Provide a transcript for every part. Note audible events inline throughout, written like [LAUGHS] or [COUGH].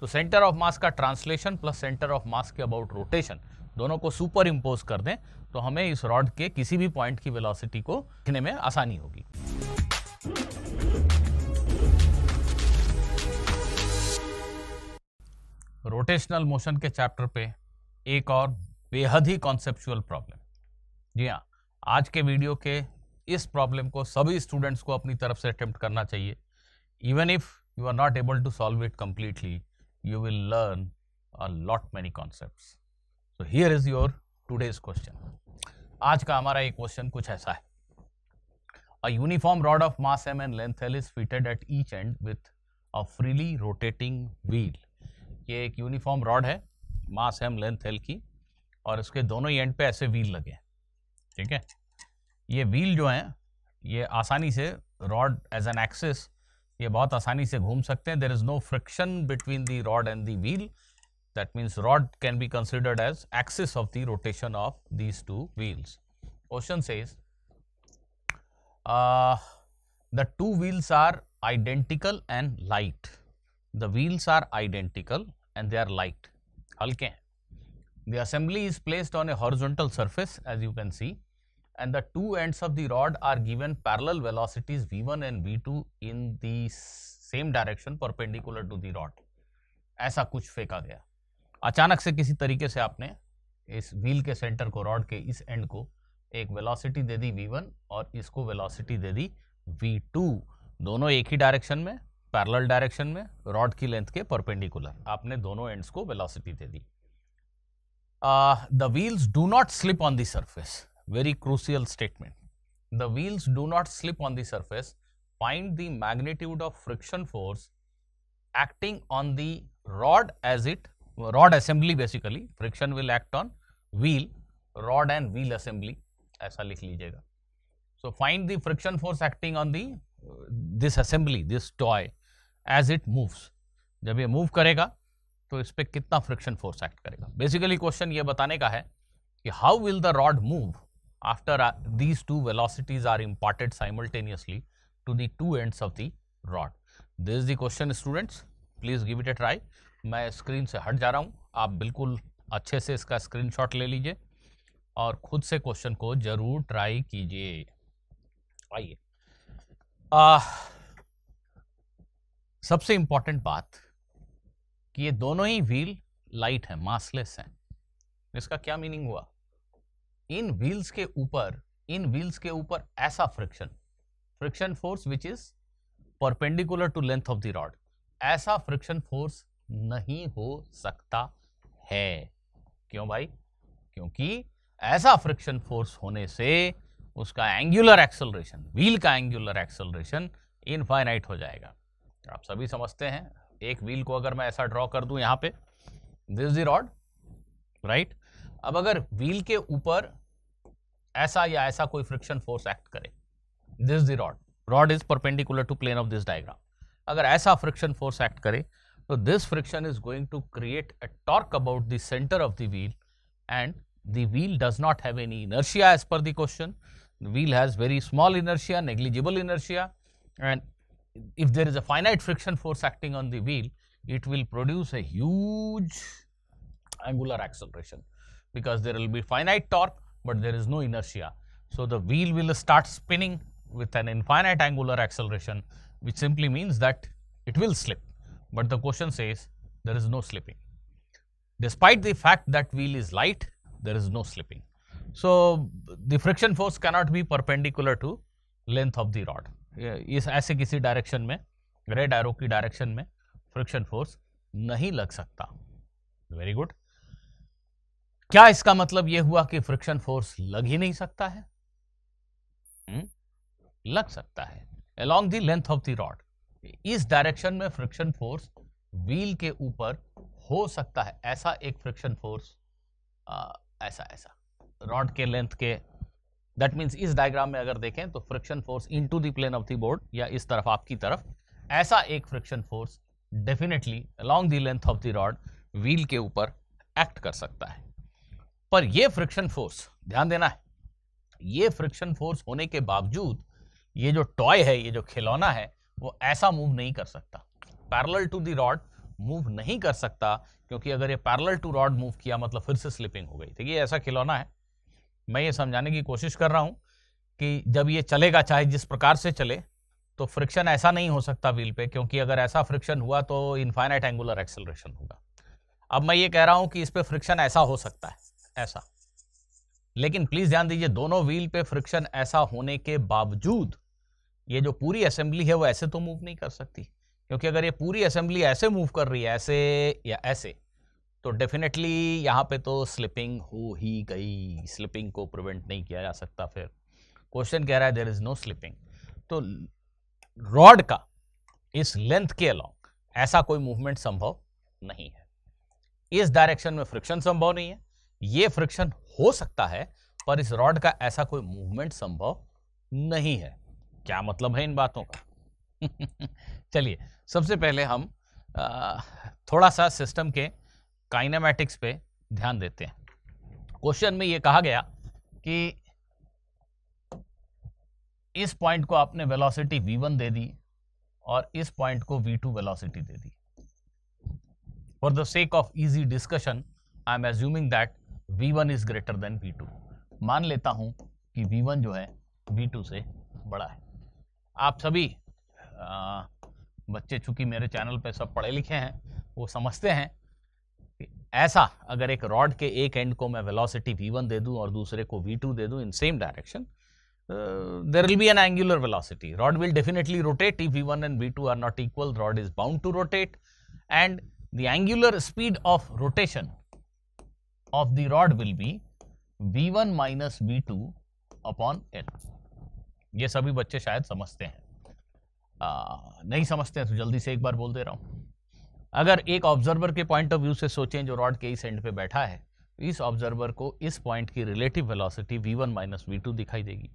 तो centre of mass का translation plus centre of mass के अबाउट रोटेशन दोनों को सुपर इम्पोज कर दें तो हमें इस रॉड के किसी भी पॉइंट की वेलोसिटी को लिखने में आसानी होगी रोटेशनल मोशन के चैप्टर पे एक और बेहद ही कॉन्सेप्चुअल प्रॉब्लम जी हाँ आज के वीडियो के इस प्रॉब्लम को सभी स्टूडेंट्स को अपनी तरफ से अटेम्प्ट करना चाहिए even if you are not able to solve it completely you will learn a lot many concepts. So here is your today's question. आज का हमारा ये क्वेश्चन कुछ ऐसा है A uniform rod of mass m and length L is fitted at each end with a freely rotating wheel. ये एक uniform rod है मास एम लेंथ एल की और इसके दोनों ही एंड पे ऐसे व्हील लगे हैं ठीक है ये व्हील जो हैं ये आसानी से रॉड एज एन एक्सिस ये बहुत आसानी से घूम सकते हैं there is no friction between the rod and the wheel that means rod can be considered as axis of the rotation of these two wheels question says the two wheels are identical and light the wheels are identical and they are light हल्के हैं the assembly is placed on a horizontal surface as you can see and the two ends of the rod are given parallel velocities v1 and v2 in the same direction perpendicular to the rod. ऐसा कुछ फेंका गया अचानक से किसी तरीके से आपने इस व्हील के सेंटर को रॉड के इस एंड को एक वेलोसिटी दे दी v1 और इसको वेलोसिटी दे दी v2 दोनों एक ही डायरेक्शन में पैरेलल डायरेक्शन में रॉड की लेंथ के परपेंडिकुलर आपने दोनों एंड्स को वेलोसिटी दे दी the wheels do not slip on the surface very crucial statement. The wheels do not slip on the surface. Find the magnitude of friction force acting on the rod as it rod assembly basically friction will act on wheel rod and wheel assembly aisa likh lijiyega so find the friction force acting on the uh, this assembly this toy as it moves jab ye move karega तो इस पर कितना friction force act करेगा basically question ये बताने का है कि how will the rod move after uh, these two velocities are imparted simultaneously to the two ends of the rod. This is the question students, please give it a try. मैं screen से हट जा रहा हूँ आप बिल्कुल अच्छे से इसका स्क्रीनशॉट ले लीजिए और खुद से क्वेश्चन को जरूर ट्राई कीजिए आइए सबसे इम्पॉर्टेंट बात कि ये दोनों ही व्हील लाइट हैं मासलेस हैं इसका क्या मीनिंग हुआ इन व्हील्स के ऊपर इन व्हील्स के ऊपर ऐसा friction friction force which is perpendicular to length of the rod ऐसा फ्रिक्शन फोर्स नहीं हो सकता है क्यों भाई क्योंकि ऐसा फ्रिक्शन फोर्स होने से उसका एंगुलर एक्सेलरेशन व्हील का एंगुलर एक्सेलरेशन इनफाइनाइट हो जाएगा आप सभी समझते हैं एक व्हील को अगर मैं ऐसा ड्रॉ कर दूं यहां पे दिस दी रॉड राइट अब अगर व्हील के ऊपर ऐसा या ऐसा कोई फ्रिक्शन फोर्स एक्ट करे this the rod rod is perpendicular to plane of this diagram अगर ऐसा फ्रिक्शन फोर्स एक्ट करे तो this friction is going to create a torque about the centre of the wheel and the wheel does not have any inertia as पर the question wheel has very small inertia negligible inertia and if there is a finite friction force acting on the wheel it will produce a huge angular acceleration because there will be finite torque, but there is no inertia. So, the wheel will start spinning with an infinite angular acceleration, which simply means that it will slip, but the question says there is no slipping. Despite the fact that wheel is light, there is no slipping. So, the friction force cannot be perpendicular to length of the rod. Is ऐसे किसी direction में red arrow की direction में friction force नहीं लग सकता Very good. क्या इसका मतलब यह हुआ कि फ्रिक्शन फोर्स लग ही नहीं सकता है हुँ? हम्म, लग सकता है along the length of the rod इस डायरेक्शन में फ्रिक्शन फोर्स व्हील के ऊपर हो सकता है ऐसा एक फ्रिक्शन फोर्स ऐसा ऐसा रॉड के लेंथ के दैट मीन्स इस डायग्राम में अगर देखें तो friction force into to plane of the board या इस तरफ आपकी तरफ ऐसा एक friction force definitely along the length of the rod wheel के ऊपर एक्ट कर सकता है पर यह फ्रिक्शन फोर्स ध्यान देना है ये फ्रिक्शन फोर्स होने के बावजूद ये जो टॉय है ये जो खिलौना है वो ऐसा मूव नहीं कर सकता parallel to the rod move नहीं कर सकता क्योंकि अगर ये पैरल टू रॉड मूव किया मतलब फिर से स्लिपिंग हो गई तो ये ऐसा खिलौना है मैं ये समझाने की कोशिश कर रहा हूँ कि जब ये चलेगा चाहे जिस प्रकार से चले तो फ्रिक्शन ऐसा नहीं हो सकता व्हील पे क्योंकि अगर ऐसा फ्रिक्शन हुआ तो इनफाइनाइट एंगुलर एक्सेलरेशन होगा अब मैं ये कह रहा हूँ कि इस पर फ्रिक्शन ऐसा हो सकता है ऐसा लेकिन प्लीज ध्यान दीजिए दोनों व्हील पे फ्रिक्शन ऐसा होने के बावजूद ये जो पूरी असेंबली है वो ऐसे तो मूव नहीं कर सकती क्योंकि अगर ये पूरी असेंबली ऐसे मूव कर रही है ऐसे या ऐसे तो डेफिनेटली यहाँ पे तो स्लिपिंग हो ही गई स्लिपिंग को प्रिवेंट नहीं किया जा सकता फिर क्वेश्चन कह रहा है देर इज नो स्लिपिंग तो रॉड का इस लेंथ के अलॉन्ग ऐसा कोई मूवमेंट संभव नहीं है इस डायरेक्शन में फ्रिक्शन संभव नहीं है ये फ्रिक्शन हो सकता है पर इस रॉड का ऐसा कोई मूवमेंट संभव नहीं है क्या मतलब है इन बातों का [LAUGHS] चलिए सबसे पहले हम आ, थोड़ा सा सिस्टम के काइनामेटिक्स पे ध्यान देते हैं क्वेश्चन में ये कहा गया कि इस पॉइंट को आपने वेलोसिटी v1 दे दी और इस पॉइंट को v2 वेलोसिटी दे दी for the sake of easy discussion I am assuming that v1 one is greater than V मान लेता हूं कि v1 जो है v2 से बड़ा है आप सभी आ, बच्चे चूंकि मेरे चैनल पे सब पढ़े लिखे हैं वो समझते हैं कि ऐसा अगर एक रॉड के एक एंड को मैं वेलोसिटी v1 दे दूं और दूसरे को v2 दे दूं in same direction there will be an angular velocity rod will definitely rotate if V and V are not equal rod is bound to rotate and the angular speed of rotation of the rod will be v1 minus V two upon ये सभी बच्चे शायद समझते हैं आ, नहीं समझते हैं तो जल्दी से एक बार बोल दे रहा हूँ अगर एक ऑब्जर्वर के पॉइंट ऑफ व्यू से सोचें जो रॉड के इस एंड पे बैठा है तो इस ऑब्जर्वर को इस पॉइंट की relative velocity v1 one minus दिखाई देगी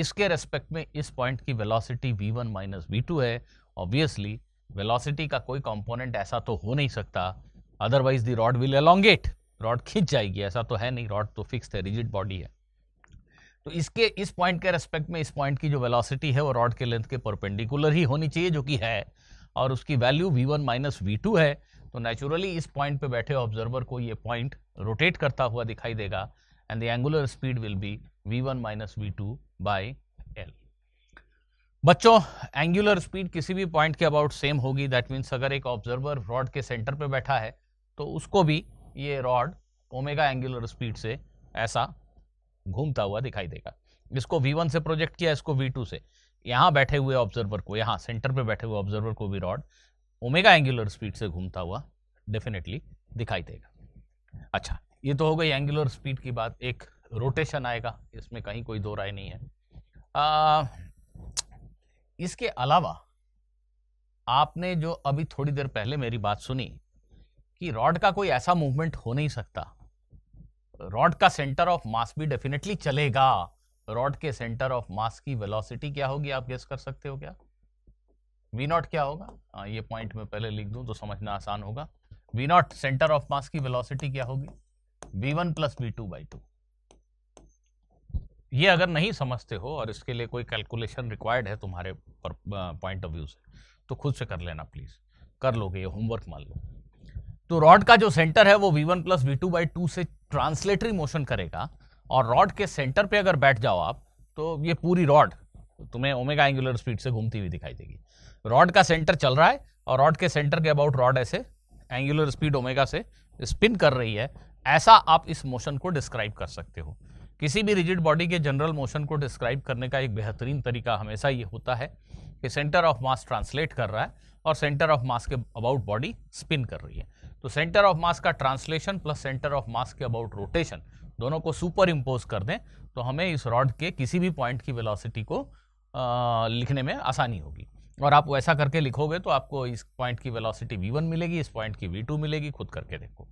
इसके रेस्पेक्ट में इस पॉइंट की वेलोसिटी v1 वन माइनस है ऑब्वियसली वेलोसिटी का कोई कंपोनेंट ऐसा तो हो नहीं सकता otherwise the rod will elongate rod खिंच जाएगी ऐसा तो है नहीं रॉड तो फिक्स है रिजिड बॉडी है तो इसके इस पॉइंट के रेस्पेक्ट में इस पॉइंट की जो वेलोसिटी है वो रॉड के लेंथ के परपेंडिकुलर ही होनी चाहिए जो कि है और उसकी value V one minus V two है तो नेचुरली इस पॉइंट पे बैठे ऑब्जर्वर को ये पॉइंट रोटेट करता हुआ दिखाई देगा and the angular speed will be V one minus V two by L बच्चों एंगुलर स्पीड किसी भी पॉइंट के अबाउट सेम होगी दैट मीन्स अगर एक ऑब्जर्वर रॉड के सेंटर पर बैठा है तो उसको भी ये रॉड ओमेगा एंगुलर स्पीड से ऐसा घूमता हुआ दिखाई देगा इसको वी वन से प्रोजेक्ट किया इसको वी टू से यहाँ बैठे हुए ऑब्जर्वर को यहाँ सेंटर पे बैठे हुए ऑब्जर्वर को भी रॉड ओमेगा एंगुलर स्पीड से घूमता हुआ डेफिनेटली दिखाई देगा अच्छा ये तो हो गई एंगुलर स्पीड की बात एक रोटेशन आएगा इसमें कहीं कोई दो राय नहीं है आ, इसके अलावा आपने जो अभी थोड़ी देर पहले मेरी बात सुनी कि रॉड का कोई ऐसा मूवमेंट हो नहीं सकता रॉड का सेंटर ऑफ मास भी डेफिनेटली चलेगा रॉड के सेंटर ऑफ मास की वेलोसिटी क्या होगी आप गेस कर सकते हो क्या वी नॉट क्या होगा आ, हाँ, ये पॉइंट मैं पहले लिख दूं तो समझना आसान होगा V naught centre of mass की वेलोसिटी क्या होगी V one plus V two by two ये अगर नहीं समझते हो और इसके लिए कोई कैलकुलेशन रिक्वायर्ड है तुम्हारे पॉइंट ऑफ व्यू से तो खुद से कर लेना प्लीज़ कर लोगे ये होमवर्क मान लो तो रॉड का जो सेंटर है वो V one plus V two by two से ट्रांसलेटरी मोशन करेगा और रॉड के सेंटर पे अगर बैठ जाओ आप तो ये पूरी रॉड तुम्हें ओमेगा एंगुलर स्पीड से घूमती हुई दिखाई देगी रॉड का सेंटर चल रहा है और रॉड के सेंटर के अबाउट रॉड ऐसे एंगुलर स्पीड ओमेगा से स्पिन कर रही है ऐसा आप इस मोशन को डिस्क्राइब कर सकते हो किसी भी रिजिड बॉडी के जनरल मोशन को डिस्क्राइब करने का एक बेहतरीन तरीका हमेशा ये होता है कि सेंटर ऑफ मास ट्रांसलेट कर रहा है और सेंटर ऑफ मास के अबाउट बॉडी स्पिन कर रही है तो सेंटर ऑफ मास का translation plus centre of mass के अबाउट रोटेशन दोनों को सुपर इम्पोज कर दें तो हमें इस रॉड के किसी भी पॉइंट की वेलोसिटी को आ, लिखने में आसानी होगी और आप वैसा करके लिखोगे तो आपको इस पॉइंट की वेलोसिटी v1 मिलेगी इस पॉइंट की v2 मिलेगी खुद करके देखो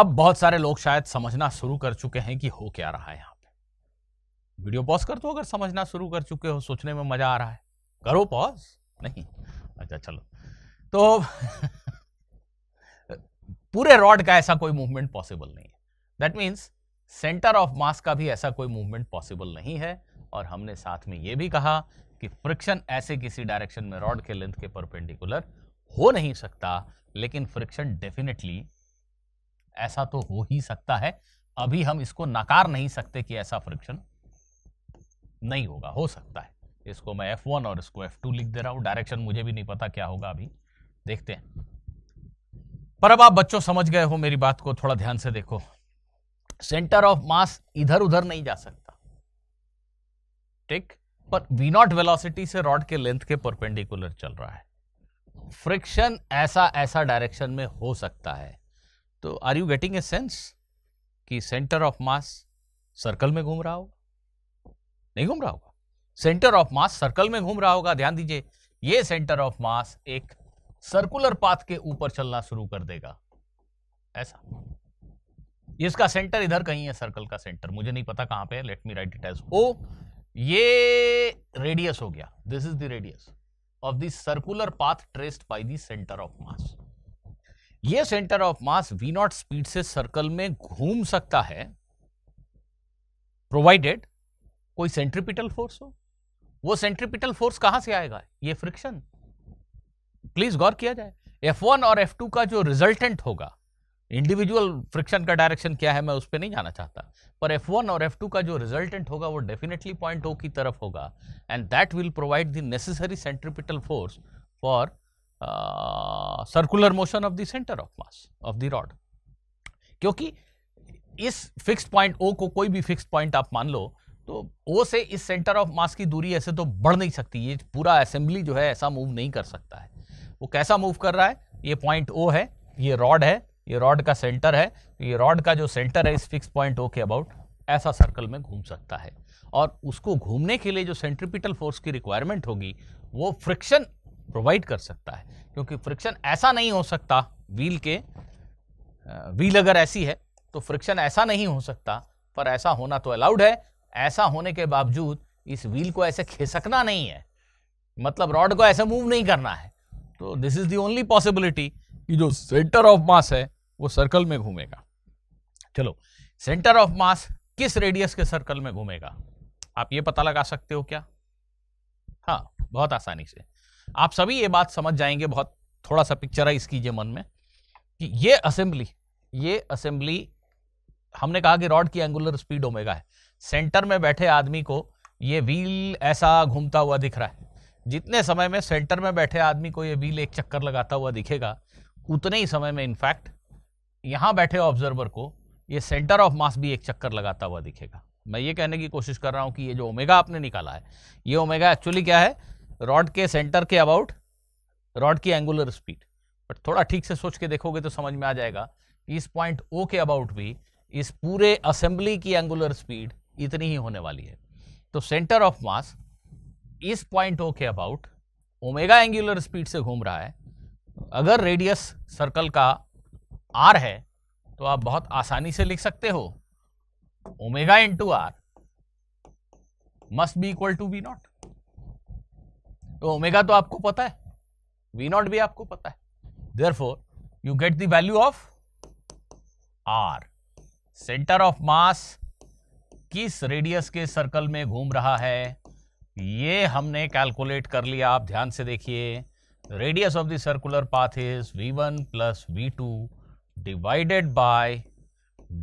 अब बहुत सारे लोग शायद समझना शुरू कर चुके हैं कि हो क्या रहा है यहाँ पे वीडियो पॉज कर दो अगर समझना शुरू कर चुके हो सोचने में मजा आ रहा है करो पॉज नहीं अच्छा चलो तो [LAUGHS] पूरे रॉड का ऐसा कोई मूवमेंट पॉसिबल नहीं है that means centre of mass का भी ऐसा कोई मूवमेंट पॉसिबल नहीं है और हमने साथ में ये भी कहा कि फ्रिक्शन ऐसे किसी डायरेक्शन में रॉड के लेंथ के परपेंडिकुलर हो नहीं सकता लेकिन फ्रिक्शन डेफिनेटली ऐसा तो हो ही सकता है अभी हम इसको नकार नहीं सकते कि ऐसा फ्रिक्शन नहीं होगा हो सकता है इसको मैं F1 और इसको F2 लिख दे रहा हूँ डायरेक्शन मुझे भी नहीं पता क्या होगा अभी देखते हैं पर अब आप बच्चों समझ गए हो मेरी बात को थोड़ा ध्यान से देखो सेंटर ऑफ मास इधर उधर नहीं जा सकता ठीक पर वी नॉट वेलोसिटी से रॉड के लेंथ के परपेंडिकुलर चल रहा है फ्रिक्शन ऐसा ऐसा डायरेक्शन में हो सकता है तो are you getting a sense कि सेंटर ऑफ मास सर्कल में घूम रहा होगा नहीं घूम रहा होगा सेंटर ऑफ मास सर्कल में घूम रहा होगा ध्यान दीजिए ये सेंटर ऑफ मास एक सर्कुलर पाथ के ऊपर चलना शुरू कर देगा ऐसा इसका सेंटर इधर कहीं है सर्कल का सेंटर मुझे नहीं पता कहां पे है let me write it as O ये रेडियस हो गया this is the radius of the circular path traced by the centre of mass ये centre of mass V naught speed से सर्कल में घूम सकता है प्रोवाइडेड कोई सेंट्रिपिटल फोर्स हो वो सेंट्रिपिटल फोर्स कहां से आएगा ये फ्रिक्शन प्लीज गौर किया जाए एफ वन और एफ टू का जो रिजल्टेंट होगा इंडिविजुअल फ्रिक्शन का डायरेक्शन क्या है मैं उस पर नहीं जाना चाहता पर एफ वन और एफ टू का जो रिजल्टेंट होगा वो डेफिनेटली पॉइंट ओ की तरफ होगा and that will provide the necessary centripetal force for circular motion of the centre of mass of the rod क्योंकि इस फिक्स्ड पॉइंट ओ को कोई भी फिक्स्ड पॉइंट आप मान लो तो ओ से इस सेंटर ऑफ मास की दूरी ऐसे तो बढ़ नहीं सकती ये पूरा असेंबली जो है ऐसा मूव नहीं कर सकता है वो कैसा मूव कर रहा है ये पॉइंट ओ है ये रॉड है ये रॉड का सेंटर है ये रॉड का जो सेंटर है इस फिक्स पॉइंट ओ के अबाउट ऐसा सर्कल में घूम सकता है और उसको घूमने के लिए जो सेंट्रिपिटल फोर्स की रिक्वायरमेंट होगी वो फ्रिक्शन प्रोवाइड कर सकता है क्योंकि फ्रिक्शन ऐसा नहीं हो सकता व्हील के व्हील अगर ऐसी है तो फ्रिक्शन ऐसा नहीं हो सकता पर ऐसा होना तो अलाउड है ऐसा होने के बावजूद इस व्हील को ऐसे खिसकना नहीं है मतलब रॉड को ऐसे मूव नहीं करना है तो this is the only possibility कि जो सेंटर ऑफ मास है वो सर्कल में घूमेगा चलो सेंटर ऑफ मास किस रेडियस के सर्कल में घूमेगा आप ये पता लगा सकते हो क्या हाँ बहुत आसानी से आप सभी ये बात समझ जाएंगे बहुत थोड़ा सा पिक्चर है इसकी मन में कि ये असेंबली ये असेंबली हमने कहा कि रॉड की एंगुलर स्पीड ओमेगा है सेंटर में बैठे आदमी को ये व्हील ऐसा घूमता हुआ दिख रहा है जितने समय में सेंटर में बैठे आदमी को ये व्हील एक चक्कर लगाता हुआ दिखेगा उतने ही समय में इनफैक्ट यहाँ बैठे ऑब्जर्वर को ये सेंटर ऑफ मास भी एक चक्कर लगाता हुआ दिखेगा मैं ये कहने की कोशिश कर रहा हूँ कि ये जो ओमेगा आपने निकाला है ये ओमेगा एक्चुअली क्या है रॉड के सेंटर के अबाउट रॉड की एंगुलर स्पीड बट थोड़ा ठीक से सोच के देखोगे तो समझ में आ जाएगा इस पॉइंट ओ के अबाउट भी इस पूरे असेंबली की एंगुलर स्पीड इतनी ही होने वाली है तो सेंटर ऑफ मास इस पॉइंट ओ के अबाउट ओमेगा एंगुलर स्पीड से घूम रहा है अगर रेडियस सर्कल का आर है तो आप बहुत आसानी से लिख सकते हो omega into R must be equal to V naught तो ओमेगा तो आपको पता है वी नॉट भी आपको पता है therefore you get the value of R centre of mass किस रेडियस के सर्कल में घूम रहा है ये हमने कैलकुलेट कर लिया आप ध्यान से देखिए radius of the circular path is V one plus V two divided by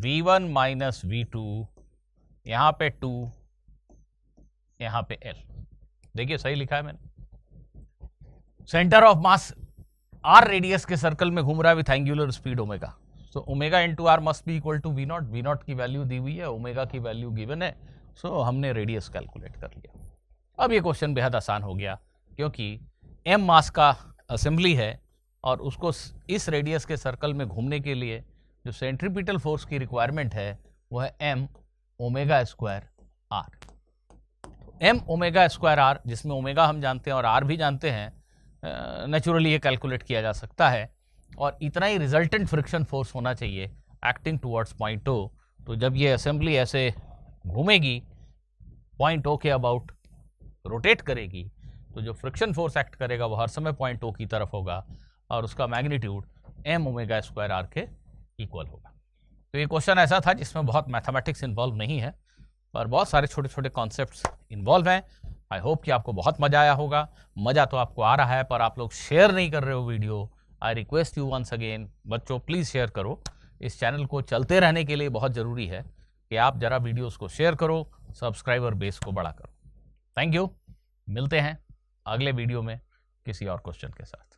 V one minus V two यहाँ पे टू यहाँ पे एल देखिए सही लिखा है मैंने centre of mass R radius के सर्कल में घूम रहा है with angular speed omega so omega into R must be equal to V naught V naught की वैल्यू दी हुई है ओमेगा की वैल्यू गिवन है सो so, हमने रेडियस कैलकुलेट कर लिया अब ये क्वेश्चन बेहद आसान हो गया क्योंकि एम मास का असेंबली है और उसको इस रेडियस के सर्कल में घूमने के लिए जो सेंट्रीपिटल फोर्स की रिक्वायरमेंट है वो है M omega square R M omega square R जिसमें ओमेगा हम जानते हैं और आर भी जानते हैं नेचुरली ये कैलकुलेट किया जा सकता है और इतना ही रिजल्टेंट फ्रिक्शन फोर्स होना चाहिए एक्टिंग टूवर्ड्स पॉइंट ओ तो जब ये असेंबली ऐसे घूमेगी पॉइंट ओ के अबाउट रोटेट करेगी तो जो फ्रिक्शन फोर्स एक्ट करेगा वो हर समय पॉइंट ओ की तरफ होगा और उसका magnitude M omega square R के इक्वल होगा तो ये क्वेश्चन ऐसा था जिसमें बहुत मैथमेटिक्स इन्वॉल्व नहीं है पर बहुत सारे छोटे छोटे कॉन्सेप्ट इन्वॉल्व हैं आई होप कि आपको बहुत मज़ा आया होगा मज़ा तो आपको आ रहा है पर आप लोग शेयर नहीं कर रहे हो video I request you once again बच्चों प्लीज़ शेयर करो इस चैनल को चलते रहने के लिए बहुत ज़रूरी है कि आप ज़रा वीडियोस को शेयर करो सब्सक्राइबर बेस को बड़ा करो थैंक यू मिलते हैं अगले वीडियो में किसी और क्वेश्चन के साथ